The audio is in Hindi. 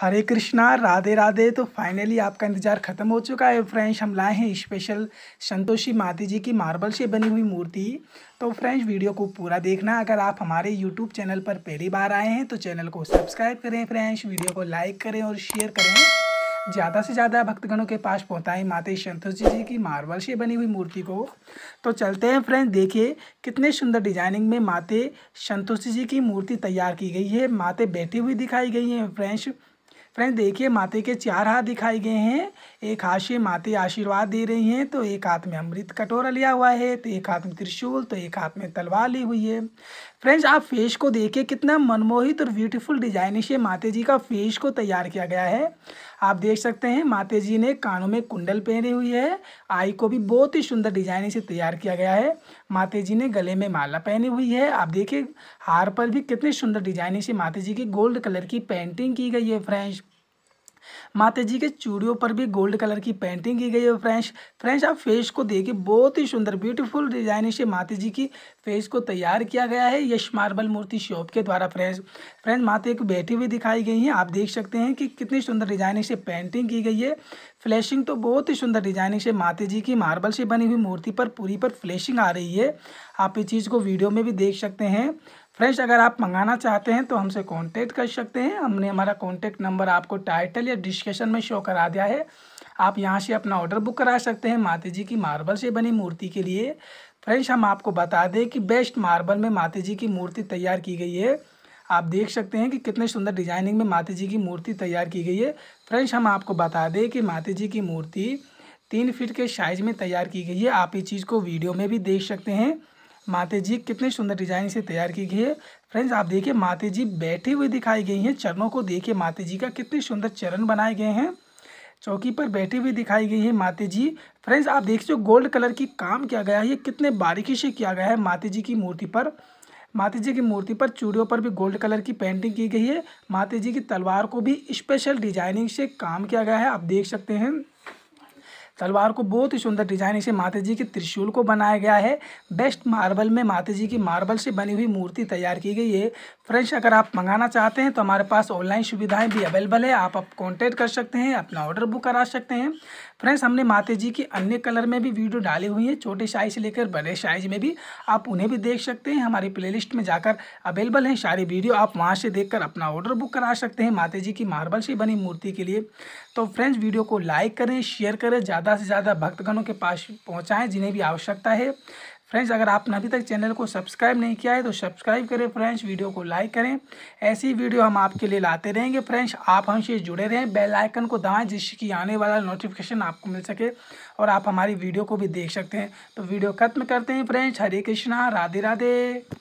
हरे कृष्णा राधे राधे तो फाइनली आपका इंतजार खत्म हो चुका है फ्रेंड्स हम लाए हैं स्पेशल संतोषी माता जी की मार्बल से बनी हुई मूर्ति तो फ्रेंड्स वीडियो को पूरा देखना अगर आप हमारे यूट्यूब चैनल पर पहली बार आए हैं तो चैनल को सब्सक्राइब करें फ्रेंड्स वीडियो को लाइक करें और शेयर करें ज़्यादा से ज़्यादा भक्तगणों के पास पहुँचाएँ माता संतोषी जी की मार्बल से बनी हुई मूर्ति को तो चलते हैं फ्रेंड्स देखिए कितने सुंदर डिजाइनिंग में माते संतोषी जी की मूर्ति तैयार की गई है माते बैठी हुई दिखाई गई हैं फ्रेंड्स फ्रेंड देखिए माते के चार हाथ दिखाए गए हैं एक हाथ से माते आशीर्वाद दे रही हैं तो एक हाथ में अमृत कटोरा लिया हुआ है तो एक हाथ में त्रिशूल तो एक हाथ में तलवार ली हुई है फ्रेंड्स आप फेस को देखिए कितना मनमोहित और ब्यूटीफुल डिजाइन से माते जी का फेस को तैयार किया गया है आप देख सकते हैं माते जी ने कानों में कुंडल पहनी हुई है आई को भी बहुत ही सुंदर डिजाइनिंग से तैयार किया गया है माते जी ने गले में माला पहनी हुई है आप देखिए हार पर भी कितनी सुंदर डिजाइनिंग से माता जी की गोल्ड कलर की पेंटिंग की गई है फ्रेंड्स माता जी के चूड़ियों पर भी गोल्ड कलर की पेंटिंग की गई है फ्रेंड्स फ्रेंड्स आप फेस को देखिए बहुत ही सुंदर ब्यूटीफुल डिजाइन से माता जी की फेस को तैयार किया गया है यश मार्बल मूर्ति शॉप के द्वारा फ्रेंड्स फ्रेंड्स माता को बैठी हुई दिखाई गई हैं आप देख सकते हैं कि कितनी सुंदर डिजाइनिंग से पेंटिंग की गई है फ्लैशिंग तो बहुत ही सुंदर डिजाइनिंग से माता जी की मार्बल से बनी हुई मूर्ति पर पूरी पर फ्लैशिंग आ रही है आप इस चीज़ को वीडियो में भी देख सकते हैं फ्रेंड्स अगर आप मंगाना चाहते हैं तो हमसे कांटेक्ट कर सकते हैं हमने हमारा कांटेक्ट नंबर आपको टाइटल या डिस्क्रिप्शन में शो करा दिया है आप यहाँ से अपना ऑर्डर बुक करा सकते हैं माता जी की मार्बल से बनी मूर्ति के लिए फ्रेंड्स हम आपको बता दें कि बेस्ट मार्बल में माता जी की मूर्ति तैयार की गई है आप देख सकते हैं कि कितने सुंदर डिजाइनिंग में माता जी की मूर्ति तैयार की गई है फ्रेंड्स हम आपको बता दें कि माता जी की मूर्ति तीन फीट के साइज़ में तैयार की गई है आप इस चीज़ को वीडियो में भी देख सकते हैं माते जी कितने सुंदर डिजाइन से तैयार की गई है फ्रेंड्स आप देखिए माते जी बैठे हुए दिखाई गई हैं चरणों को देखिए माते जी का कितने सुंदर चरण बनाए गए हैं चौकी पर बैठी हुई दिखाई गई है माते जी फ्रेंड्स आप देखिए गोल्ड कलर की काम किया गया है ये कितने बारीकी से किया गया है माते जी की मूर्ति पर माता जी की मूर्ति पर चूड़ियों पर भी गोल्ड कलर की पेंटिंग की गई है माता जी की तलवार को भी स्पेशल डिजाइनिंग से काम किया गया है आप देख सकते हैं तलवार को बहुत ही सुंदर डिजाइन इसे माता जी के त्रिशूल को बनाया गया है बेस्ट मार्बल में माता जी की मार्बल से बनी हुई मूर्ति तैयार की गई है फ्रेंड्स अगर आप मंगाना चाहते हैं तो हमारे पास ऑनलाइन सुविधाएं भी अवेलेबल है आप अब कॉन्टैक्ट कर सकते हैं अपना ऑर्डर बुक करा सकते हैं फ्रेंड्स हमने माता जी की अन्य कलर में भी वीडियो डाली हुई है छोटे साइज से लेकर बड़े साइज में भी आप उन्हें भी देख सकते हैं हमारी प्ले में जाकर अवेलेबल हैं सारी वीडियो आप वहाँ से देख अपना ऑर्डर बुक करा सकते हैं माता जी की मार्बल से बनी मूर्ति के लिए तो फ्रेंड्स वीडियो को लाइक करें शेयर करें ज़्यादा ज़्यादा से ज़्यादा भक्तगणों के पास पहुँचाएँ जिन्हें भी आवश्यकता है फ्रेंड्स अगर आपने अभी तक चैनल को सब्सक्राइब नहीं किया है तो सब्सक्राइब करें फ्रेंड्स वीडियो को लाइक करें ऐसी वीडियो हम आपके लिए लाते रहेंगे फ्रेंड्स आप हमसे जुड़े रहें बेल आइकन को दबाएं जिससे कि आने वाला नोटिफिकेशन आपको मिल सके और आप हमारी वीडियो को भी देख सकते हैं तो वीडियो खत्म करते हैं फ्रेंड्स हरे कृष्णा राधे राधे